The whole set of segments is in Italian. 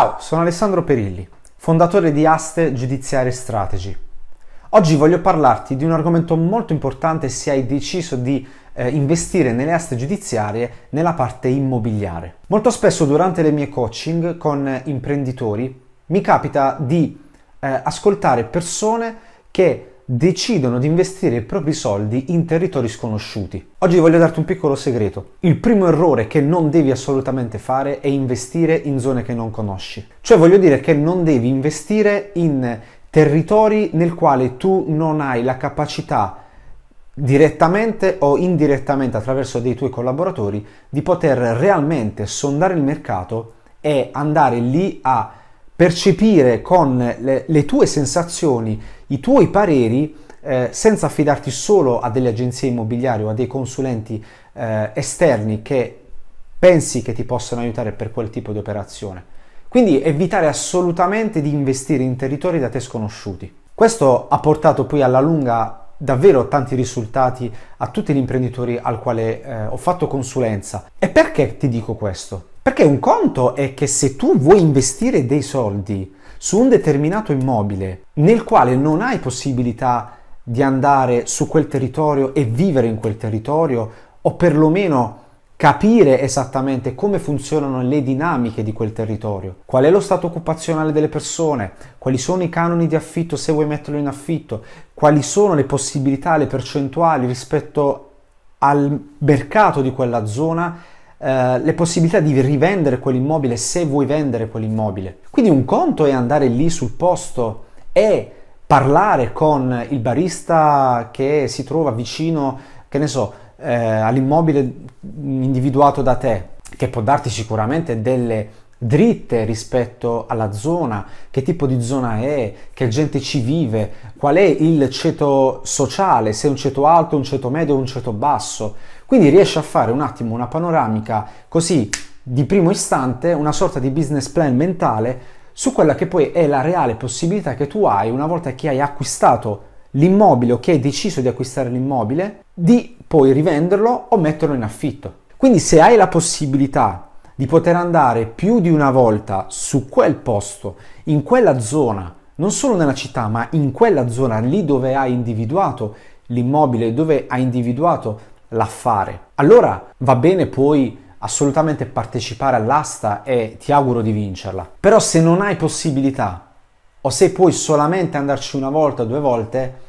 Ciao, sono Alessandro Perilli, fondatore di Aste Giudiziarie Strategy. Oggi voglio parlarti di un argomento molto importante se hai deciso di eh, investire nelle aste giudiziarie nella parte immobiliare. Molto spesso durante le mie coaching con imprenditori mi capita di eh, ascoltare persone che decidono di investire i propri soldi in territori sconosciuti. Oggi voglio darti un piccolo segreto. Il primo errore che non devi assolutamente fare è investire in zone che non conosci. Cioè voglio dire che non devi investire in territori nel quale tu non hai la capacità direttamente o indirettamente attraverso dei tuoi collaboratori di poter realmente sondare il mercato e andare lì a percepire con le, le tue sensazioni, i tuoi pareri, eh, senza affidarti solo a delle agenzie immobiliari o a dei consulenti eh, esterni che pensi che ti possano aiutare per quel tipo di operazione. Quindi evitare assolutamente di investire in territori da te sconosciuti. Questo ha portato poi alla lunga davvero tanti risultati a tutti gli imprenditori al quale eh, ho fatto consulenza. E perché ti dico questo? Perché un conto è che se tu vuoi investire dei soldi su un determinato immobile nel quale non hai possibilità di andare su quel territorio e vivere in quel territorio o perlomeno capire esattamente come funzionano le dinamiche di quel territorio, qual è lo stato occupazionale delle persone, quali sono i canoni di affitto se vuoi metterlo in affitto, quali sono le possibilità, le percentuali rispetto al mercato di quella zona eh, le possibilità di rivendere quell'immobile se vuoi vendere quell'immobile. Quindi un conto è andare lì sul posto e parlare con il barista che si trova vicino, che ne so, eh, all'immobile individuato da te, che può darti sicuramente delle dritte rispetto alla zona, che tipo di zona è, che gente ci vive, qual è il ceto sociale, se è un ceto alto, un ceto medio o un ceto basso. Quindi riesce a fare un attimo una panoramica così di primo istante, una sorta di business plan mentale su quella che poi è la reale possibilità che tu hai una volta che hai acquistato l'immobile o che hai deciso di acquistare l'immobile, di poi rivenderlo o metterlo in affitto. Quindi se hai la possibilità di poter andare più di una volta su quel posto, in quella zona, non solo nella città, ma in quella zona lì dove hai individuato l'immobile, dove hai individuato l'affare. Allora va bene poi assolutamente partecipare all'asta e ti auguro di vincerla. Però se non hai possibilità o se puoi solamente andarci una volta o due volte,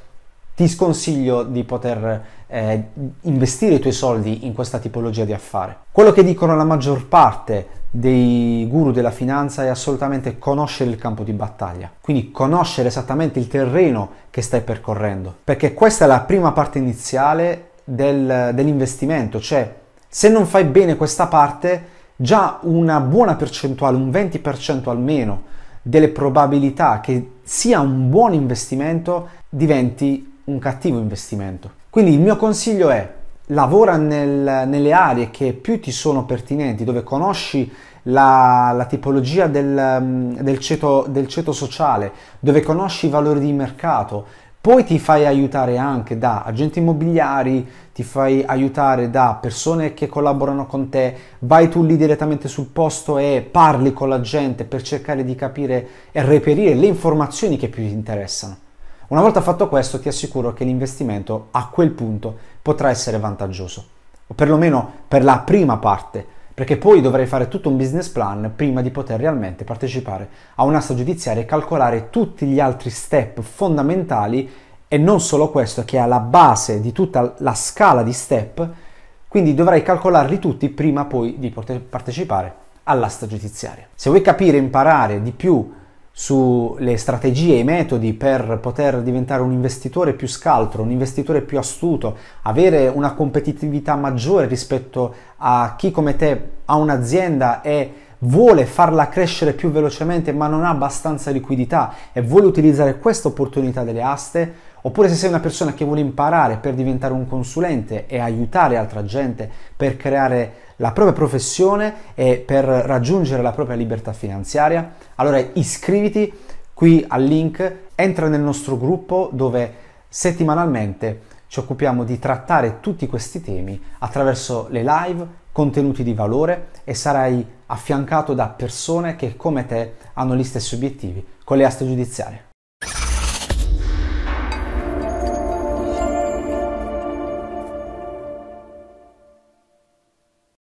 ti sconsiglio di poter eh, investire i tuoi soldi in questa tipologia di affare. Quello che dicono la maggior parte dei guru della finanza è assolutamente conoscere il campo di battaglia, quindi conoscere esattamente il terreno che stai percorrendo, perché questa è la prima parte iniziale del, dell'investimento, cioè se non fai bene questa parte, già una buona percentuale, un 20% almeno, delle probabilità che sia un buon investimento diventi un cattivo investimento. Quindi il mio consiglio è lavora nel, nelle aree che più ti sono pertinenti, dove conosci la, la tipologia del, mm, del, ceto, del ceto sociale, dove conosci i valori di mercato, poi ti fai aiutare anche da agenti immobiliari, ti fai aiutare da persone che collaborano con te, vai tu lì direttamente sul posto e parli con la gente per cercare di capire e reperire le informazioni che più ti interessano. Una volta fatto questo ti assicuro che l'investimento a quel punto potrà essere vantaggioso, o perlomeno per la prima parte perché poi dovrei fare tutto un business plan prima di poter realmente partecipare a un'asta giudiziaria e calcolare tutti gli altri step fondamentali e non solo questo che è alla base di tutta la scala di step, quindi dovrei calcolarli tutti prima poi di poter partecipare all'asta giudiziaria. Se vuoi capire, e imparare di più sulle strategie e metodi per poter diventare un investitore più scaltro, un investitore più astuto, avere una competitività maggiore rispetto a chi come te ha un'azienda e vuole farla crescere più velocemente ma non ha abbastanza liquidità e vuole utilizzare questa opportunità delle aste Oppure se sei una persona che vuole imparare per diventare un consulente e aiutare altra gente per creare la propria professione e per raggiungere la propria libertà finanziaria, allora iscriviti qui al link, entra nel nostro gruppo dove settimanalmente ci occupiamo di trattare tutti questi temi attraverso le live, contenuti di valore e sarai affiancato da persone che come te hanno gli stessi obiettivi con le aste giudiziarie.